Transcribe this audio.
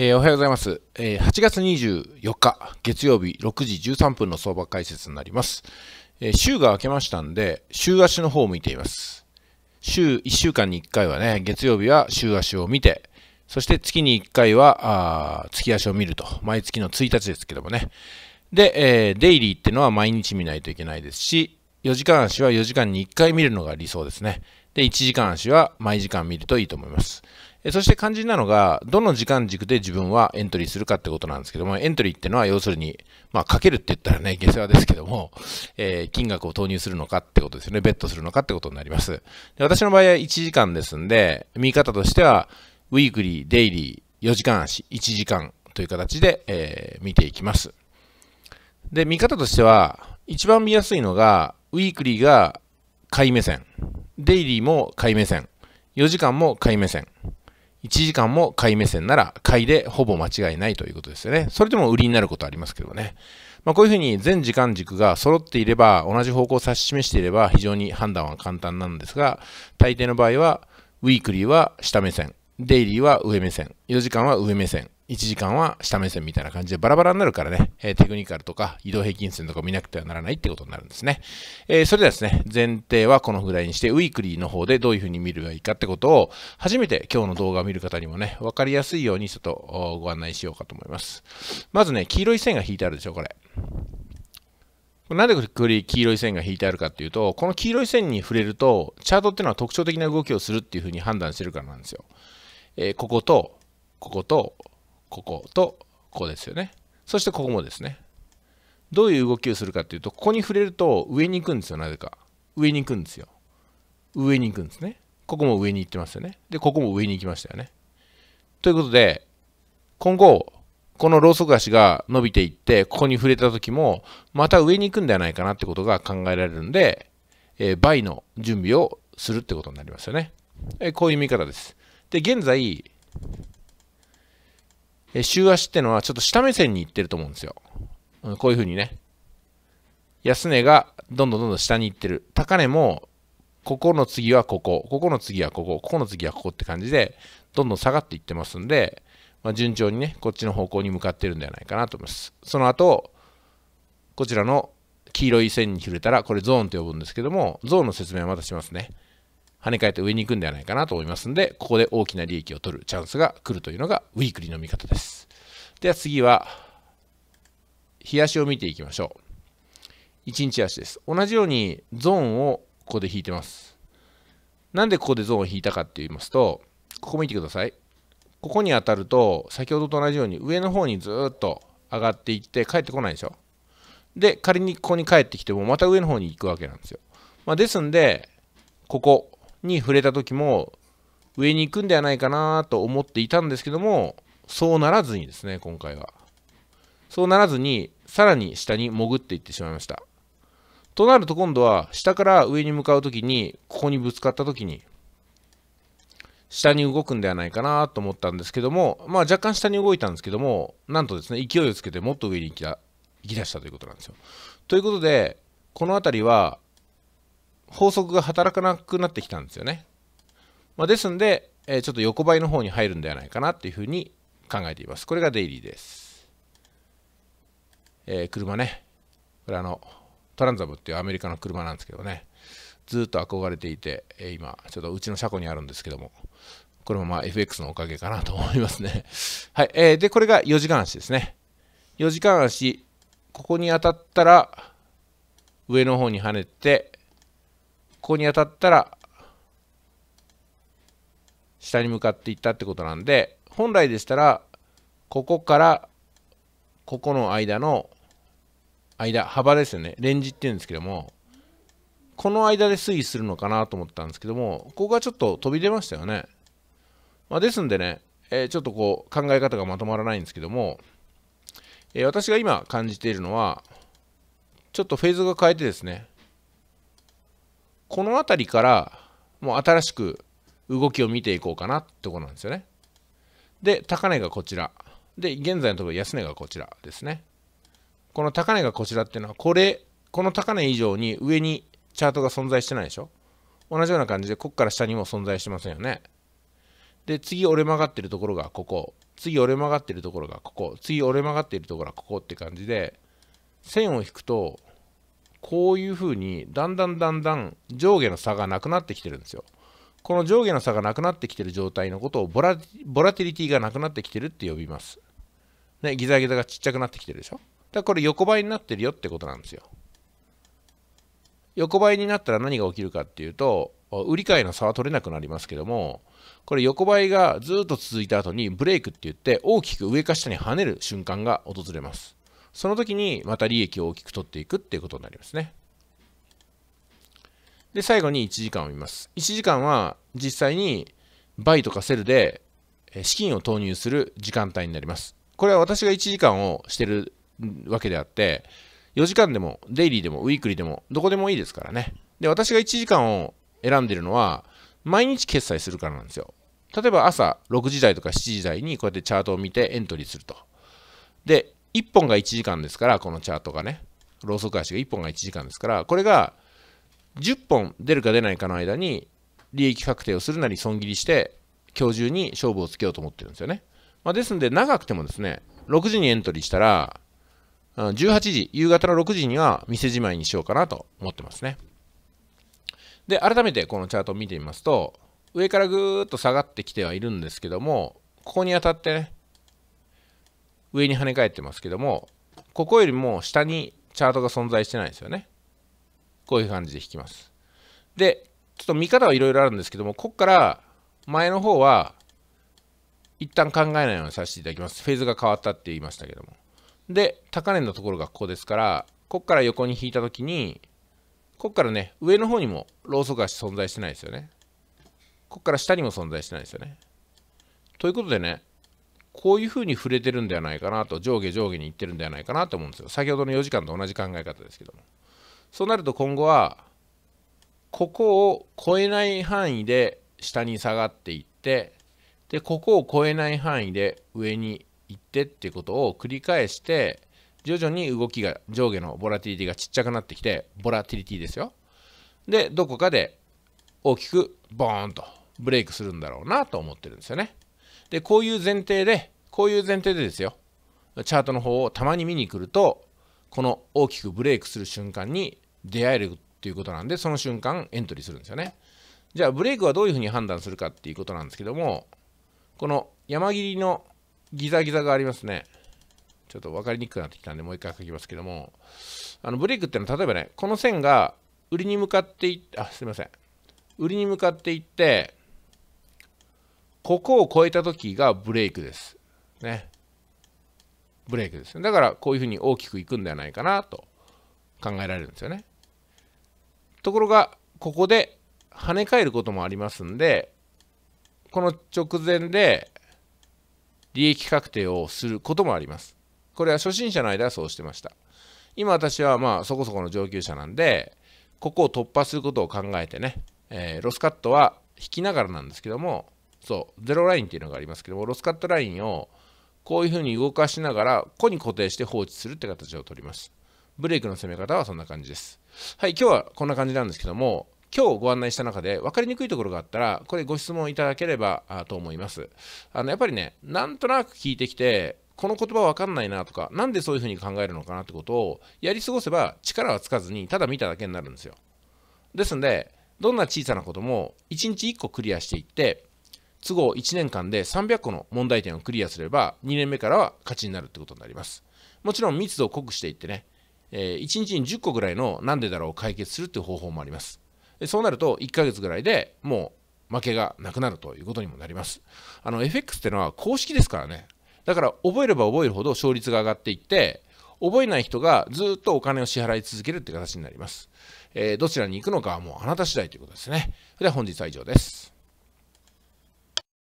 えー、おはようございます、えー、8月24日月曜日6時13分の相場解説になります、えー、週が明けましたんで週足の方を見ています週1週間に1回はね月曜日は週足を見てそして月に1回はあ月足を見ると毎月の1日ですけどもねで、えー、デイリーってのは毎日見ないといけないですし4時間足は4時間に1回見るのが理想ですねで1時間足は毎時間見るといいと思いますそして肝心なのが、どの時間軸で自分はエントリーするかってことなんですけども、エントリーってのは要するに、まあ、かけるって言ったらね、下世話ですけども、えー、金額を投入するのかってことですよね、ベットするのかってことになります。で私の場合は1時間ですんで、見方としては、ウィークリー、デイリー、4時間足、1時間という形で、えー、見ていきます。で、見方としては、一番見やすいのが、ウィークリーが買い目線、デイリーも買い目線、4時間も買い目線、1時間も買い目線なら買いでほぼ間違いないということですよね。それでも売りになることありますけどね。まあ、こういうふうに全時間軸が揃っていれば、同じ方向を指し示していれば非常に判断は簡単なんですが、大抵の場合は、ウィークリーは下目線、デイリーは上目線、4時間は上目線、1時間は下目線みたいな感じでバラバラになるからね、えー、テクニカルとか移動平均線とか見なくてはならないってことになるんですね。えー、それではですね、前提はこのぐらいにして、ウィークリーの方でどういうふうに見るがいいかってことを、初めて今日の動画を見る方にもね、わかりやすいようにちょっとご案内しようかと思います。まずね、黄色い線が引いてあるでしょ、これ。なんでこれ黄色い線が引いてあるかっていうと、この黄色い線に触れると、チャートっていうのは特徴的な動きをするっていうふうに判断してるからなんですよ。えー、ここと、ここと、こことここですよねそしてここもですねどういう動きをするかっていうとここに触れると上に行くんですよなぜか上に行くんですよ上に行くんですねここも上に行ってますよねでここも上に行きましたよねということで今後このローソク足が伸びていってここに触れた時もまた上に行くんではないかなってことが考えられるんで、えー、倍の準備をするってことになりますよね、えー、こういう見方ですで現在え週足ってのはちょっと下目線に行ってると思うんですよ。こういうふうにね。安値がどんどんどんどん下に行ってる。高値も、ここの次はここ、ここの次はここ、ここの次はここって感じで、どんどん下がっていってますんで、まあ、順調にね、こっちの方向に向かってるんではないかなと思います。その後、こちらの黄色い線に触れたら、これゾーンと呼ぶんですけども、ゾーンの説明はまたしますね。跳ね返って上に行くんではないかなと思いますんで、ここで大きな利益を取るチャンスが来るというのがウィークリーの見方です。では次は、日足を見ていきましょう。1日足です。同じようにゾーンをここで引いてます。なんでここでゾーンを引いたかって言いますと、ここ見てください。ここに当たると、先ほどと同じように上の方にずっと上がっていって帰ってこないでしょ。で、仮にここに帰ってきてもまた上の方に行くわけなんですよ。まあ、ですんで、ここ、に触れた時も上に行くんではないかなと思っていたんですけどもそうならずにですね今回はそうならずにさらに下に潜っていってしまいましたとなると今度は下から上に向かう時にここにぶつかった時に下に動くんではないかなと思ったんですけども、まあ、若干下に動いたんですけどもなんとですね勢いをつけてもっと上に行きだ行き出したということなんですよということでこの辺りは法則が働かなくなってきたんですよね。まあ、ですんで、えー、ちょっと横ばいの方に入るんではないかなっていうふうに考えています。これがデイリーです。えー、車ね。これあの、トランザムっていうアメリカの車なんですけどね。ずっと憧れていて、えー、今、ちょっとうちの車庫にあるんですけども、これもまあ FX のおかげかなと思いますね。はい。えー、で、これが4時間足ですね。4時間足、ここに当たったら、上の方に跳ねて、ここに当たったら下に向かっていったってことなんで本来でしたらここからここの間の間幅ですよねレンジっていうんですけどもこの間で推移するのかなと思ったんですけどもここがちょっと飛び出ましたよね、まあ、ですんでね、えー、ちょっとこう考え方がまとまらないんですけども、えー、私が今感じているのはちょっとフェーズが変えてですねこの辺りからもう新しく動きを見ていこうかなってことなんですよね。で、高値がこちら。で、現在のところ安値がこちらですね。この高値がこちらっていうのは、これ、この高値以上に上にチャートが存在してないでしょ同じような感じで、こっから下にも存在してませんよね。で、次折れ曲がってるところがここ。次折れ曲がってるところがここ。次折れ曲がってるところがここって感じで、線を引くと、こういうふうにだんだんだんだん上下の差がなくなってきてるんですよ。この上下の差がなくなってきてる状態のことをボラティリティがなくなってきてるって呼びます。ね、ギザギザがちっちゃくなってきてるでしょ。だからこれ横ばいになってるよってことなんですよ。横ばいになったら何が起きるかっていうと、売り買いの差は取れなくなりますけども、これ横ばいがずっと続いた後にブレイクって言って大きく上か下に跳ねる瞬間が訪れます。その時にまた利益を大きく取っていくっていうことになりますね。で、最後に1時間を見ます。1時間は実際にバイとかセルで資金を投入する時間帯になります。これは私が1時間をしてるわけであって、4時間でも、デイリーでも、ウィークリーでも、どこでもいいですからね。で、私が1時間を選んでるのは、毎日決済するからなんですよ。例えば朝6時台とか7時台にこうやってチャートを見てエントリーすると。で、1本が1時間ですから、このチャートがね、ローソク足が1本が1時間ですから、これが10本出るか出ないかの間に、利益確定をするなり損切りして、今日中に勝負をつけようと思ってるんですよね。まあ、ですんで、長くてもですね、6時にエントリーしたら、18時、夕方の6時には店じまいにしようかなと思ってますね。で、改めてこのチャートを見てみますと、上からぐーっと下がってきてはいるんですけども、ここに当たってね、上に跳ね返ってますけども、ここよりも下にチャートが存在してないですよね。こういう感じで引きます。で、ちょっと見方はいろいろあるんですけども、ここから前の方は一旦考えないようにさせていただきます。フェーズが変わったって言いましたけども。で、高値のところがここですから、ここから横に引いたときに、ここからね、上の方にもローソク足存在してないですよね。ここから下にも存在してないですよね。ということでね、こういうふうに触れてるんではないかなと、上下上下にいってるんではないかなと思うんですよ。先ほどの4時間と同じ考え方ですけども。そうなると今後は、ここを超えない範囲で下に下がっていって、で、ここを超えない範囲で上に行ってっていうことを繰り返して、徐々に動きが、上下のボラティリティがちっちゃくなってきて、ボラティリティですよ。で、どこかで大きくボーンとブレイクするんだろうなと思ってるんですよね。で、こういう前提で、こういう前提でですよ、チャートの方をたまに見に来ると、この大きくブレイクする瞬間に出会えるっていうことなんで、その瞬間エントリーするんですよね。じゃあ、ブレイクはどういうふうに判断するかっていうことなんですけども、この山切りのギザギザがありますね。ちょっと分かりにくくなってきたんで、もう一回書きますけども、あのブレイクっていうのは、例えばね、この線が売りに向かっていって、あ、すいません。売りに向かっていって、ここを超えた時がブレイクです。ね。ブレイクです。だからこういうふうに大きくいくんではないかなと考えられるんですよね。ところが、ここで跳ね返ることもありますんで、この直前で利益確定をすることもあります。これは初心者の間はそうしてました。今私はまあそこそこの上級者なんで、ここを突破することを考えてね、えー、ロスカットは引きながらなんですけども、そうゼロラインっていうのがありますけどもロスカットラインをこういうふうに動かしながら個に固定して放置するって形をとりますブレイクの攻め方はそんな感じですはい今日はこんな感じなんですけども今日ご案内した中で分かりにくいところがあったらこれご質問いただければと思いますあのやっぱりねなんとなく聞いてきてこの言葉わかんないなとか、なんでそういうふうに考えるのかなってことをやり過ごせば力はつかずに、ただ見ただけになるんですよ。ですんで、どんな小さなことも1日1個クリアしていって、都合1年間で300個の問題点をクリアすれば、2年目からは勝ちになるってことになります。もちろん密度を濃くしていってね、えー、1日に10個ぐらいのなんでだろうを解決するっていう方法もあります。そうなると、1ヶ月ぐらいでもう負けがなくなるということにもなります。あの、FX ってのは公式ですからね。だから、覚えれば覚えるほど勝率が上がっていって、覚えない人がずっとお金を支払い続けるって形になります。えー、どちらに行くのかはもうあなた次第ということですね。では本日は以上です。